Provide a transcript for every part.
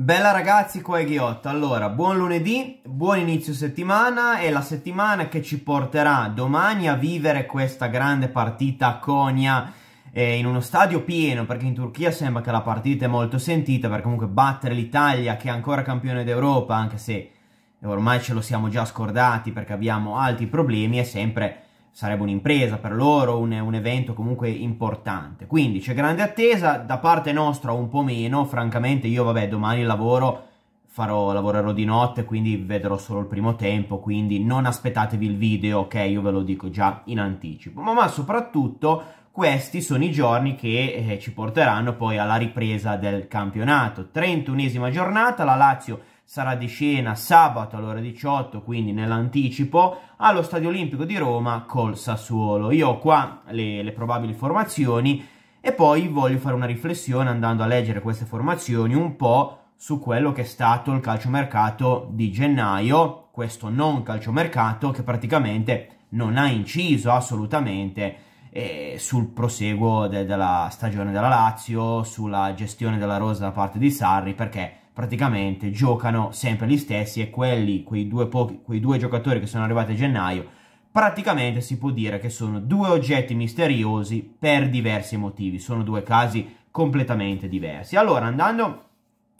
Bella ragazzi, qua è Ghiotto. Allora, buon lunedì, buon inizio settimana e la settimana che ci porterà domani a vivere questa grande partita a Konya eh, in uno stadio pieno, perché in Turchia sembra che la partita è molto sentita, perché comunque battere l'Italia che è ancora campione d'Europa, anche se ormai ce lo siamo già scordati perché abbiamo altri problemi, è sempre sarebbe un'impresa per loro, un, un, evento comunque importante. Quindi c'è grande attesa, da parte nostra un po' meno, francamente io vabbè domani lavoro, farò, lavorerò di notte, quindi vedrò solo il primo tempo, quindi non aspettatevi il video, ok? Io ve lo dico già in anticipo. Ma, ma soprattutto questi sono i giorni che eh, ci porteranno poi alla ripresa del campionato. 31esima giornata, la Lazio sarà di scena sabato alle ore 18, quindi nell'anticipo, allo Stadio Olimpico di Roma col Sassuolo. Io ho qua le, le probabili formazioni e poi voglio fare una riflessione andando a leggere queste formazioni un po' su quello che è stato il calciomercato di gennaio, questo non calciomercato che praticamente non ha inciso assolutamente eh, sul proseguo de della stagione della Lazio, sulla gestione della rosa da parte di Sarri, perché praticamente giocano sempre gli stessi e quelli, quei due, pochi, quei due giocatori che sono arrivati a gennaio, praticamente si può dire che sono due oggetti misteriosi per diversi motivi, sono due casi completamente diversi. Allora, andando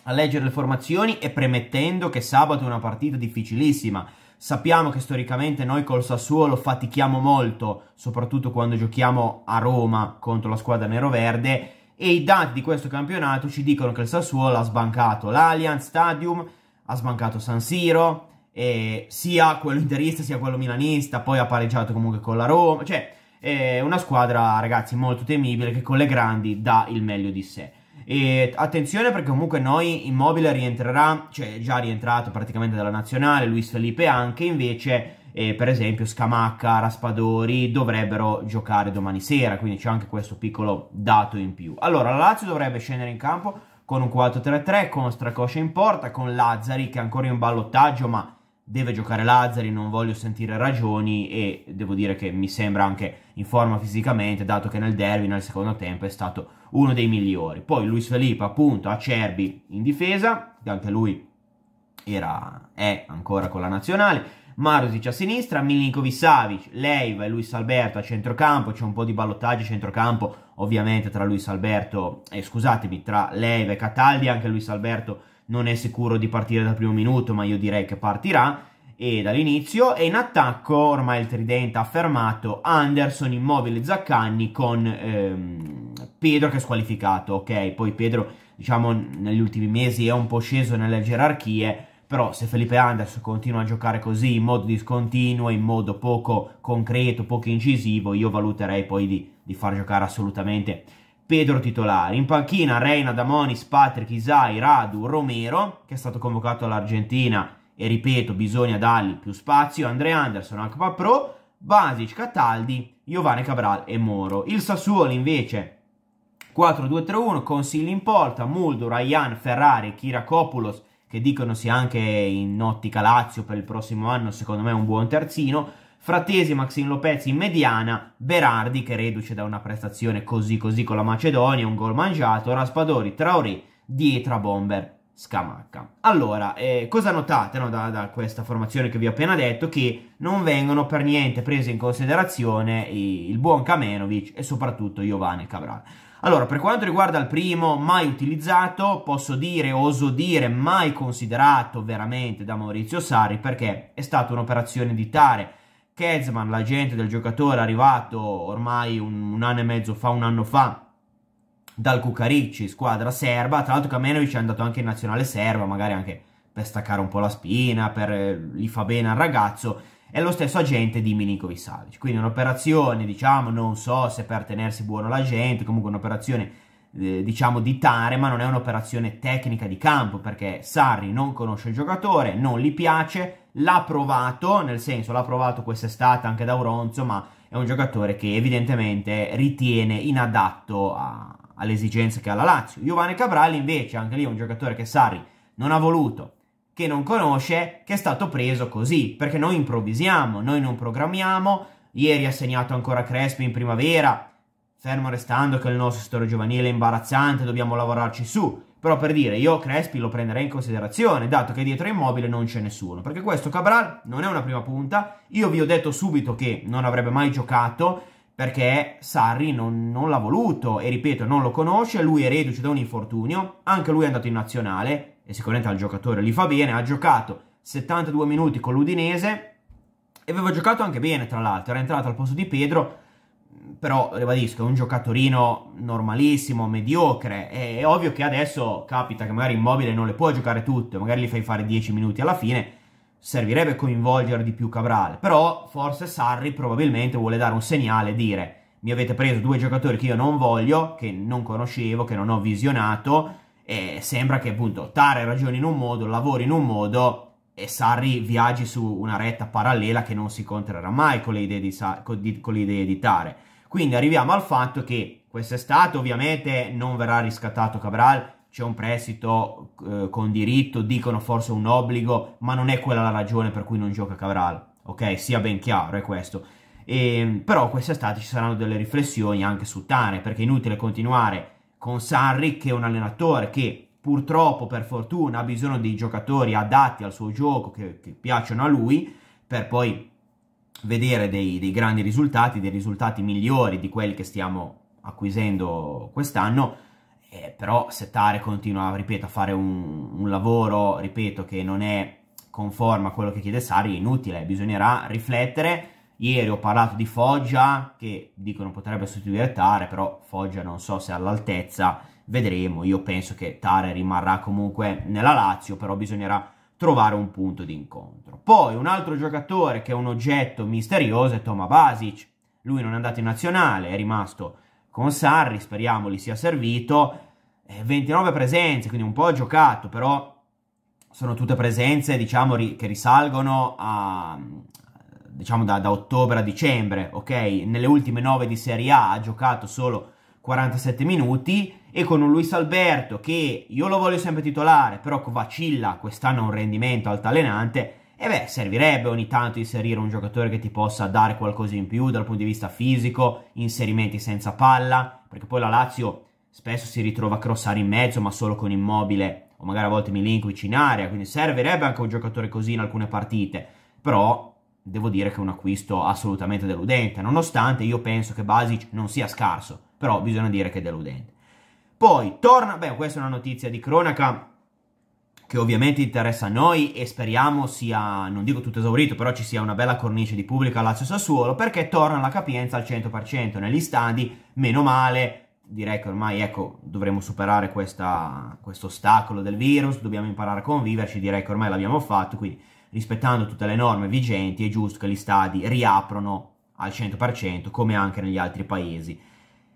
a leggere le formazioni e premettendo che sabato è una partita difficilissima, sappiamo che storicamente noi col Sassuolo fatichiamo molto, soprattutto quando giochiamo a Roma contro la squadra nero-verde e i dati di questo campionato ci dicono che il Sassuolo ha sbancato l'Allianz Stadium, ha sbancato San Siro, sia quello interista sia quello milanista, poi ha pareggiato comunque con la Roma, cioè è una squadra ragazzi molto temibile che con le grandi dà il meglio di sé. E attenzione perché comunque noi Immobile rientrerà, cioè già rientrato praticamente dalla nazionale, Luis Felipe anche, invece eh, per esempio Scamacca, Raspadori dovrebbero giocare domani sera, quindi c'è anche questo piccolo dato in più. Allora, la Lazio dovrebbe scendere in campo con un 4-3-3, con Stracoscia in porta, con Lazzari che è ancora in ballottaggio, ma deve giocare Lazzari, non voglio sentire ragioni e devo dire che mi sembra anche in forma fisicamente, dato che nel derby nel secondo tempo è stato uno dei migliori. Poi Luis Felipe, appunto, Acerbi in difesa, che anche lui era, è ancora con la nazionale. Marusic a sinistra, Milinkovic-Savic, Leiva e Luis Alberto a centrocampo, c'è un po' di ballottaggio a centrocampo ovviamente tra Luis Alberto, eh, scusatemi, tra Leiva e Cataldi, anche Luis Alberto non è sicuro di partire dal primo minuto, ma io direi che partirà e dall'inizio e in attacco ormai il tridente ha fermato Anderson, Immobile, Zaccanni con ehm, Pedro che è squalificato, ok? Poi Pedro diciamo negli ultimi mesi è un po' sceso nelle gerarchie però se Felipe Anderson continua a giocare così in modo discontinuo, in modo poco concreto, poco incisivo, io valuterei poi di, di far giocare assolutamente Pedro titolare. In panchina Reina, Damonis, Patrick, Isai, Radu, Romero, che è stato convocato all'Argentina e ripeto bisogna dargli più spazio, Andre Anderson, Akpa Pro, Basic, Cataldi, Giovanni Cabral e Moro. Il Sassuolo invece 4-2-3-1 consigli in porta, Muldo, Ryan, Ferrari, Kira Kopulos, che dicono sia anche in ottica Lazio per il prossimo anno, secondo me è un buon terzino. Frattesi, Maxim Lopez in mediana, Berardi che reduce da una prestazione così così con la Macedonia, un gol mangiato, Raspadori, Traoré, Dietra, Bomber, Scamacca. Allora, eh, cosa notate no, da, da, questa formazione che vi ho appena detto? Che non vengono per niente prese in considerazione il buon Kamenovic e soprattutto Giovanni Cabral. Allora, per quanto riguarda il primo, mai utilizzato, posso dire, oso dire, mai considerato veramente da Maurizio Sarri perché è stata un'operazione di tare. Kezman, l'agente del giocatore arrivato ormai un, un, anno e mezzo fa, un anno fa, dal Cucaricci, squadra serba. Tra l'altro Kamenovic è andato anche in nazionale serba, magari anche per staccare un po' la spina, per, eh, gli fa bene al ragazzo è lo stesso agente di Milinkovic Savic. Quindi un'operazione, diciamo, non so se per tenersi buono l'agente, comunque un'operazione eh, diciamo di tare, ma non è un'operazione tecnica di campo perché Sarri non conosce il giocatore, non gli piace, l'ha provato, nel senso l'ha provato quest'estate anche da Auronzo, ma è un giocatore che evidentemente ritiene inadatto a, alle esigenze che ha la Lazio. Giovanni Cabral invece, anche lì è un giocatore che Sarri non ha voluto, che non conosce che è stato preso così, perché noi improvvisiamo, noi non programmiamo, ieri ha segnato ancora Crespi in primavera, fermo restando che il nostro storia giovanile è imbarazzante, dobbiamo lavorarci su, però per dire io Crespi lo prenderei in considerazione, dato che dietro Immobile non c'è nessuno, perché questo Cabral non è una prima punta, io vi ho detto subito che non avrebbe mai giocato, perché Sarri non, non l'ha voluto e ripeto non lo conosce, lui è reduce da un infortunio, anche lui è andato in nazionale, e sicuramente al giocatore gli fa bene, ha giocato 72 minuti con l'Udinese e aveva giocato anche bene tra l'altro, era entrato al posto di Pedro, però ribadisco, è un giocatorino normalissimo, mediocre, è, è ovvio che adesso capita che magari Immobile non le può giocare tutte, magari gli fai fare 10 minuti alla fine, servirebbe coinvolgere di più Cabral, però forse Sarri probabilmente vuole dare un segnale, dire mi avete preso due giocatori che io non voglio, che non conoscevo, che non ho visionato, e sembra che appunto Tare ragioni in un modo, lavori in un modo e Sarri viaggi su una retta parallela che non si incontrerà mai con le idee di, con, di, con le idee di Tare. Quindi arriviamo al fatto che quest'estate ovviamente non verrà riscattato Cabral, c'è un prestito eh, con diritto, dicono forse un obbligo, ma non è quella la ragione per cui non gioca Cabral, ok? Sia ben chiaro, è questo. E, ehm, però quest'estate ci saranno delle riflessioni anche su Tare, perché è inutile continuare con Sarri che è un allenatore che purtroppo per fortuna ha bisogno di giocatori adatti al suo gioco che, che piacciono a lui per poi vedere dei, dei, grandi risultati, dei risultati migliori di quelli che stiamo acquisendo quest'anno, eh, però Settare continua, ripeto, a fare un, un lavoro, ripeto, che non è conforme a quello che chiede Sari, inutile, bisognerà riflettere Ieri ho parlato di Foggia, che dicono potrebbe sostituire Tare, però Foggia non so se è all'altezza, vedremo. Io penso che Tare rimarrà comunque nella Lazio, però bisognerà trovare un punto di incontro. Poi un altro giocatore che è un oggetto misterioso è Toma Basic. Lui non è andato in nazionale, è rimasto con Sarri, speriamo gli sia servito. 29 eh, presenze, quindi un po' giocato, però sono tutte presenze, diciamo, che risalgono a, diciamo da, da, ottobre a dicembre, ok? Nelle ultime 9 di Serie A ha giocato solo 47 minuti e con un Luis Alberto che io lo voglio sempre titolare, però vacilla, quest'anno ha un rendimento altalenante, e beh, servirebbe ogni tanto inserire un giocatore che ti possa dare qualcosa in più dal punto di vista fisico, inserimenti senza palla, perché poi la Lazio spesso si ritrova a crossare in mezzo, ma solo con Immobile o magari a volte Milinkovic in area, quindi servirebbe anche un giocatore così in alcune partite, però devo dire che è un acquisto assolutamente deludente, nonostante io penso che Basic non sia scarso, però bisogna dire che è deludente. Poi torna, beh questa è una notizia di cronaca che ovviamente interessa a noi e speriamo sia, non dico tutto esaurito, però ci sia una bella cornice di pubblica a Lazio Sassuolo perché torna la capienza al 100% negli stadi, meno male, direi che ormai ecco, dovremo superare questo ostacolo del virus, dobbiamo imparare a conviverci, direi che ormai l'abbiamo fatto, quindi rispettando tutte le norme vigenti, è giusto che gli stadi riaprono al 100% come anche negli altri paesi.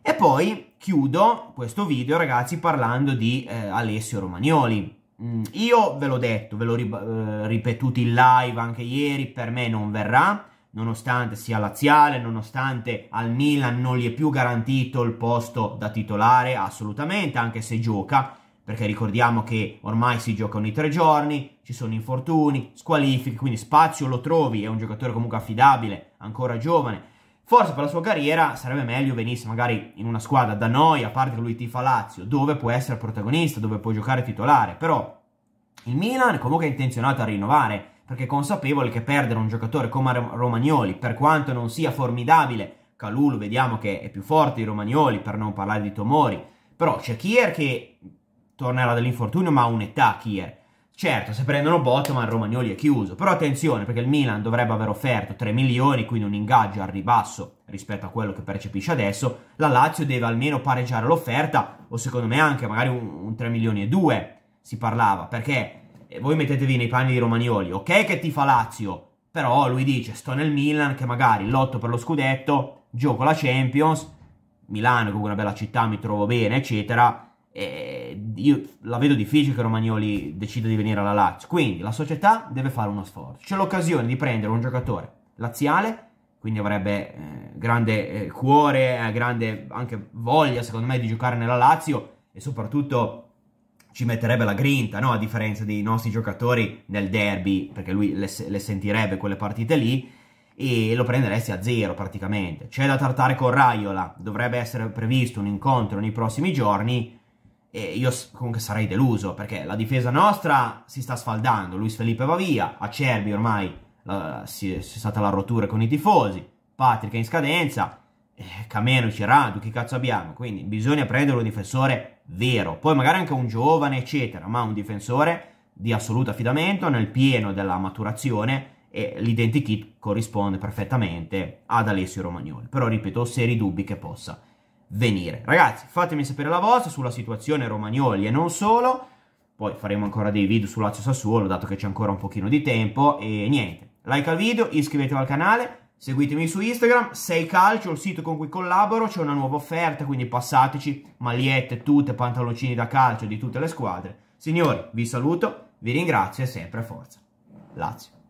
E poi chiudo questo video ragazzi parlando di eh, Alessio Romagnoli. Mm, io ve l'ho detto, ve l'ho ri eh, ripetuto in live anche ieri, per me non verrà, nonostante sia laziale, nonostante al Milan non gli è più garantito il posto da titolare assolutamente, anche se gioca, perché ricordiamo che ormai si gioca ogni tre giorni, ci sono infortuni, squalifiche, quindi spazio lo trovi, è un giocatore comunque affidabile, ancora giovane. Forse per la sua carriera sarebbe meglio venisse magari in una squadra da noi, a parte che lui tifa Lazio, dove può essere protagonista, dove può giocare titolare, però il Milan comunque è intenzionato a rinnovare, perché è consapevole che perdere un giocatore come Romagnoli, per quanto non sia formidabile, Calulu vediamo che è più forte di Romagnoli, per non parlare di Tomori, però c'è Kier che tornerà dall'infortunio, ma ha un'età Kier. Certo, se prendono il Romagnoli è chiuso. Però attenzione, perché il Milan dovrebbe aver offerto 3 milioni, quindi un ingaggio al ribasso rispetto a quello che percepisce adesso. La Lazio deve almeno pareggiare l'offerta, o secondo me anche magari un, un 3 milioni e 2 si parlava. Perché eh, voi mettetevi nei panni di Romagnoli, ok che ti fa Lazio, però lui dice sto nel Milan che magari lotto per lo scudetto, gioco la Champions, Milano è comunque una bella città, mi trovo bene, eccetera eh, io la vedo difficile che Romagnoli decida di venire alla Lazio. Quindi la società deve fare uno sforzo. C'è l'occasione di prendere un giocatore laziale, quindi avrebbe eh, grande eh, cuore, eh, grande anche voglia, secondo me, di giocare nella Lazio e soprattutto ci metterebbe la grinta, no? a differenza dei nostri giocatori nel derby, perché lui le, le sentirebbe quelle partite lì e lo prenderesti a zero praticamente. C'è da trattare con Raiola, dovrebbe essere previsto un incontro nei prossimi giorni eh, io comunque sarei deluso perché la difesa nostra si sta sfaldando, Luis Felipe va via, Acerbi ormai la, si, è stata la rottura con i tifosi, Patrick è in scadenza, eh, Cameno, Ciradu, che cazzo abbiamo? Quindi bisogna prendere un difensore vero, poi magari anche un giovane eccetera, ma un difensore di assoluto affidamento nel pieno della maturazione e l'identikit corrisponde perfettamente ad Alessio Romagnoli. Però ripeto, ho seri dubbi che possa venire. Ragazzi, fatemi sapere la vostra sulla situazione Romagnoli e non solo. Poi faremo ancora dei video su Lazio Sassuolo, dato che c'è ancora un pochino di tempo. E niente, like al video, iscrivetevi al canale, seguitemi su Instagram, Sei Calcio, il sito con cui collaboro, c'è una nuova offerta, quindi passateci, magliette, tutte, pantaloncini da calcio di tutte le squadre. Signori, vi saluto, vi ringrazio e sempre forza. Lazio.